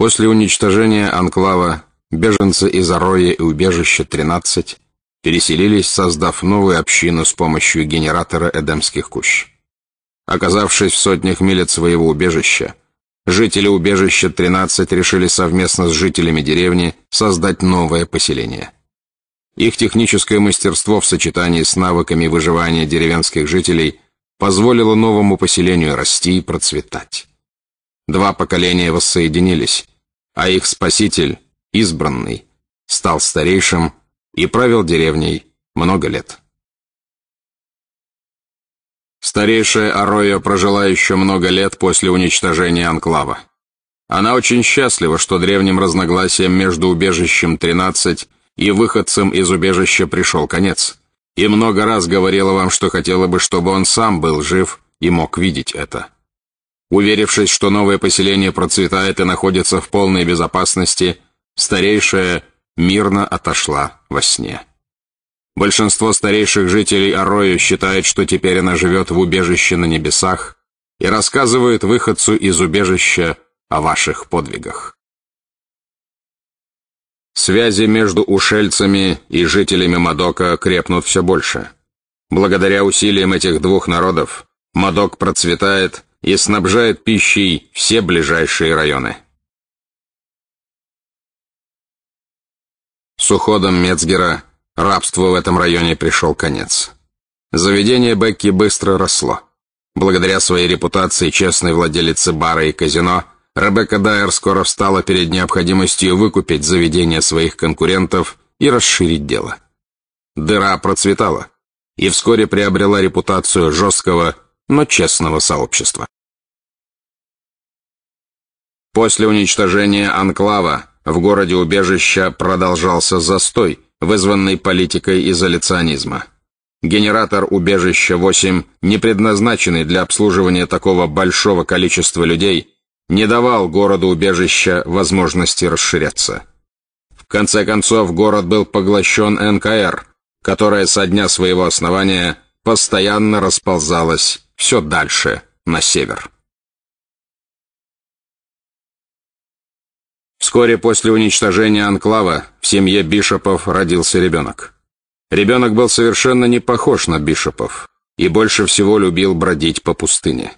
После уничтожения анклава беженцы из Ароя и убежища 13 переселились, создав новую общину с помощью генератора Эдемских кущ. Оказавшись в сотнях миль от своего убежища, жители убежища 13 решили совместно с жителями деревни создать новое поселение. Их техническое мастерство в сочетании с навыками выживания деревенских жителей позволило новому поселению расти и процветать. Два поколения воссоединились, а их спаситель, избранный, стал старейшим и правил деревней много лет. Старейшая Ароя прожила еще много лет после уничтожения Анклава. Она очень счастлива, что древним разногласиям между убежищем 13 и выходцем из убежища пришел конец. И много раз говорила вам, что хотела бы, чтобы он сам был жив и мог видеть это. Уверившись, что новое поселение процветает и находится в полной безопасности, старейшая мирно отошла во сне. Большинство старейших жителей Ароя считает, что теперь она живет в убежище на небесах и рассказывает выходцу из убежища о ваших подвигах. Связи между ушельцами и жителями Мадока крепнут все больше. Благодаря усилиям этих двух народов Мадок процветает – и снабжает пищей все ближайшие районы. С уходом Мецгера рабство в этом районе пришел конец. Заведение Бекки быстро росло. Благодаря своей репутации честной владелицы бара и казино, Ребекка Дайер скоро встала перед необходимостью выкупить заведение своих конкурентов и расширить дело. Дыра процветала и вскоре приобрела репутацию жесткого но честного сообщества. После уничтожения анклава в городе убежища продолжался застой, вызванный политикой изоляционизма. Генератор убежища 8, не предназначенный для обслуживания такого большого количества людей, не давал городу убежища возможности расширяться. В конце концов, город был поглощен НКР, которая со дня своего основания постоянно расползалась все дальше, на север. Вскоре после уничтожения анклава в семье Бишопов родился ребенок. Ребенок был совершенно не похож на Бишопов и больше всего любил бродить по пустыне.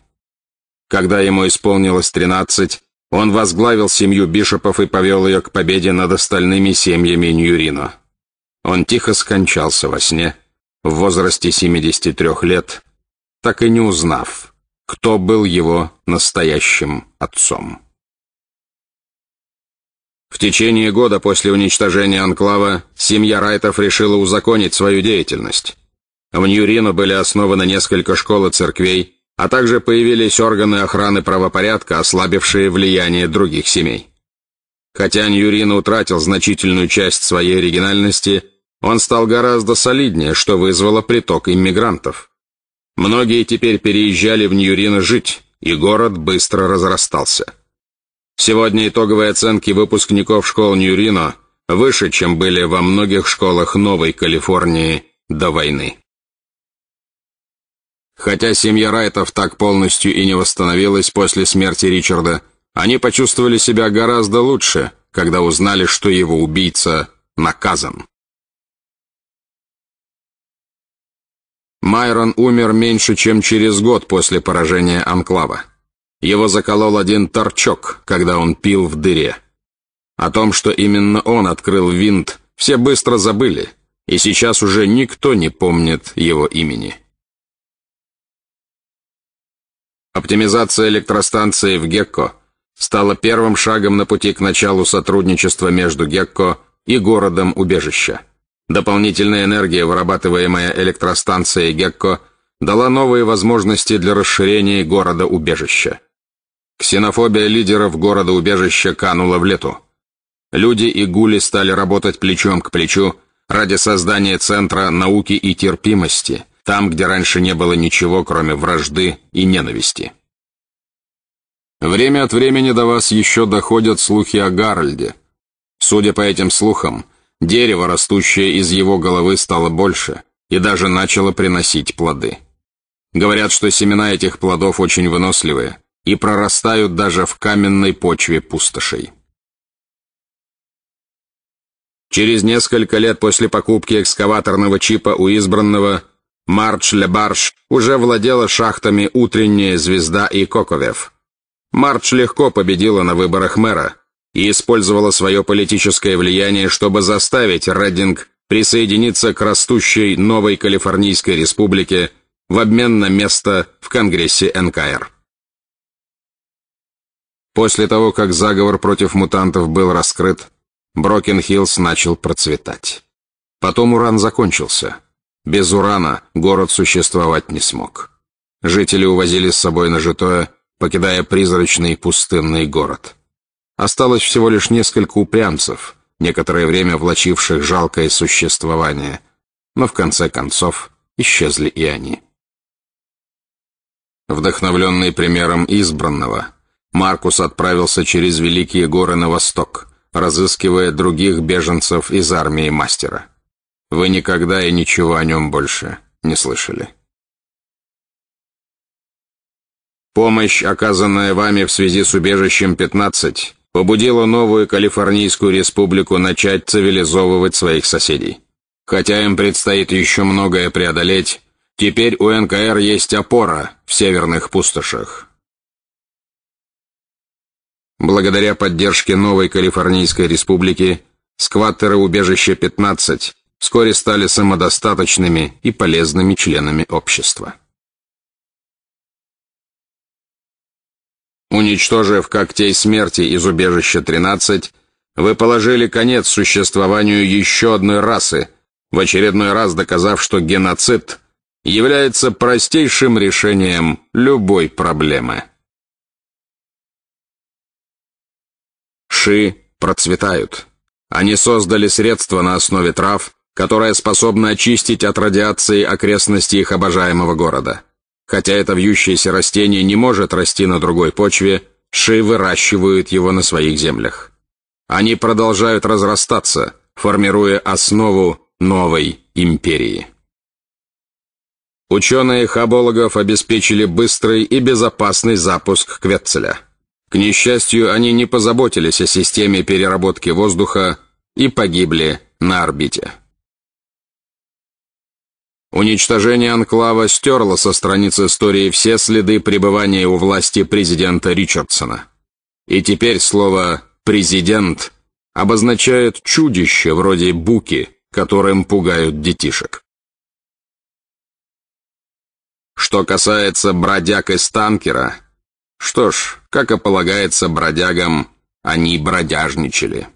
Когда ему исполнилось 13, он возглавил семью Бишопов и повел ее к победе над остальными семьями Ньюрино. Он тихо скончался во сне в возрасте 73 лет так и не узнав, кто был его настоящим отцом. В течение года после уничтожения анклава семья Райтов решила узаконить свою деятельность. В Ньюрино были основаны несколько школ и церквей, а также появились органы охраны правопорядка, ослабившие влияние других семей. Хотя Ньюрино утратил значительную часть своей оригинальности, он стал гораздо солиднее, что вызвало приток иммигрантов. Многие теперь переезжали в Ньюрино жить, и город быстро разрастался. Сегодня итоговые оценки выпускников школ Ньюрино выше, чем были во многих школах Новой Калифорнии до войны. Хотя семья Райтов так полностью и не восстановилась после смерти Ричарда, они почувствовали себя гораздо лучше, когда узнали, что его убийца наказан. Майрон умер меньше, чем через год после поражения Анклава. Его заколол один торчок, когда он пил в дыре. О том, что именно он открыл винт, все быстро забыли, и сейчас уже никто не помнит его имени. Оптимизация электростанции в Гекко стала первым шагом на пути к началу сотрудничества между Гекко и городом убежища. Дополнительная энергия, вырабатываемая электростанцией Гекко, дала новые возможности для расширения города-убежища. Ксенофобия лидеров города-убежища канула в лету. Люди и гули стали работать плечом к плечу ради создания Центра науки и терпимости, там, где раньше не было ничего, кроме вражды и ненависти. Время от времени до вас еще доходят слухи о Гарольде. Судя по этим слухам, Дерево, растущее из его головы, стало больше и даже начало приносить плоды. Говорят, что семена этих плодов очень выносливые и прорастают даже в каменной почве пустошей. Через несколько лет после покупки экскаваторного чипа у избранного Марч Лебарш уже владела шахтами «Утренняя звезда» и «Коковев». Марч легко победила на выборах мэра – и использовала свое политическое влияние, чтобы заставить Реддинг присоединиться к растущей новой Калифорнийской республике в обмен на место в Конгрессе НКР. После того, как заговор против мутантов был раскрыт, Брокен-Хиллз начал процветать. Потом уран закончился. Без урана город существовать не смог. Жители увозили с собой нажитое, покидая призрачный пустынный город. Осталось всего лишь несколько упрямцев, некоторое время влачивших жалкое существование, но в конце концов исчезли и они. Вдохновленный примером избранного, Маркус отправился через Великие горы на восток, разыскивая других беженцев из армии мастера. Вы никогда и ничего о нем больше не слышали. Помощь, оказанная вами в связи с убежищем 15, побудило новую Калифорнийскую республику начать цивилизовывать своих соседей. Хотя им предстоит еще многое преодолеть, теперь у НКР есть опора в северных пустошах. Благодаря поддержке новой Калифорнийской республики, скваттеры убежища 15 вскоре стали самодостаточными и полезными членами общества. Уничтожив когтей смерти из убежища 13, вы положили конец существованию еще одной расы, в очередной раз доказав, что геноцид является простейшим решением любой проблемы. Ши процветают. Они создали средства на основе трав, которое способно очистить от радиации окрестности их обожаемого города. Хотя это вьющееся растение не может расти на другой почве, ши выращивают его на своих землях. Они продолжают разрастаться, формируя основу новой империи. Ученые хабологов обеспечили быстрый и безопасный запуск Кветцеля. К несчастью, они не позаботились о системе переработки воздуха и погибли на орбите. Уничтожение анклава стерло со страниц истории все следы пребывания у власти президента Ричардсона. И теперь слово «президент» обозначает чудище вроде буки, которым пугают детишек. Что касается бродяг из танкера, что ж, как и полагается бродягам, они бродяжничали.